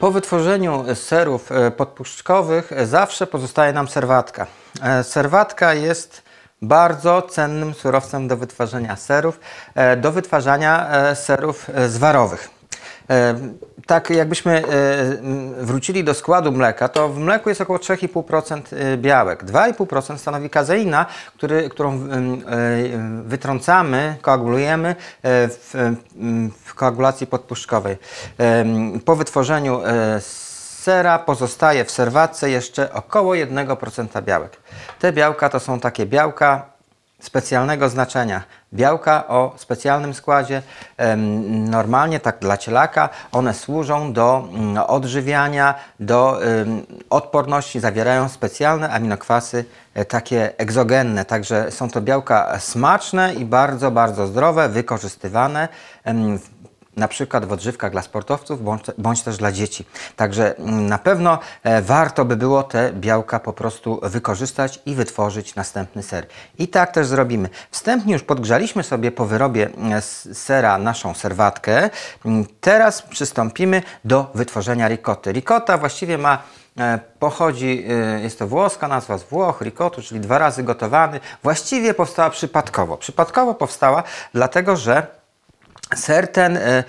Po wytworzeniu serów e, podpuszczkowych e, zawsze pozostaje nam serwatka. E, serwatka jest bardzo cennym surowcem do wytwarzania serów, do wytwarzania serów zwarowych. E, tak, jakbyśmy e, wrócili do składu mleka, to w mleku jest około 3,5% e, białek. 2,5% stanowi kazeina, który, którą wytrącamy, koagulujemy w, w koagulacji podpuszczkowej. Po wytworzeniu sera pozostaje w serwatce jeszcze około 1% białek. Te białka to są takie białka specjalnego znaczenia. Białka o specjalnym składzie, normalnie tak dla cielaka, one służą do mm, odżywiania, do odporności, zawierają specjalne aminokwasy e, takie egzogenne, także są to białka smaczne i bardzo, bardzo zdrowe, wykorzystywane w na przykład w odżywkach dla sportowców bądź, bądź też dla dzieci. Także mm, na pewno e, warto by było te białka po prostu wykorzystać i wytworzyć następny ser. I tak też zrobimy. Wstępnie już podgrzaliśmy sobie po wyrobie mm, sera naszą serwatkę. Mm, teraz przystąpimy do wytworzenia ricoty. Ricotta właściwie ma e, pochodzi, e, jest to włoska nazwa z Włoch, ricotta, czyli dwa razy gotowany. Właściwie powstała przypadkowo. Przypadkowo powstała dlatego, że Ser ten e,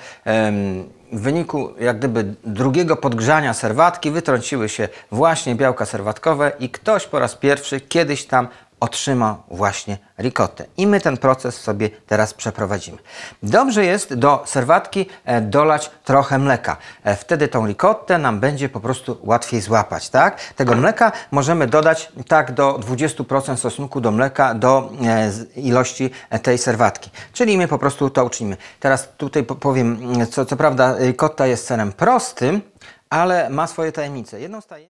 w wyniku jak gdyby drugiego podgrzania serwatki wytrąciły się właśnie białka serwatkowe i ktoś po raz pierwszy kiedyś tam otrzyma właśnie ricotę. I my ten proces sobie teraz przeprowadzimy. Dobrze jest do serwatki e, dolać trochę mleka. E, wtedy tą ricotę nam będzie po prostu łatwiej złapać. Tak? Tego mleka możemy dodać tak do 20% stosunku do mleka do e, ilości tej serwatki. Czyli my po prostu to uczynimy. Teraz tutaj powiem, mm, co, co prawda ricotta jest serem prostym, ale ma swoje tajemnice. Jedną z tajemnic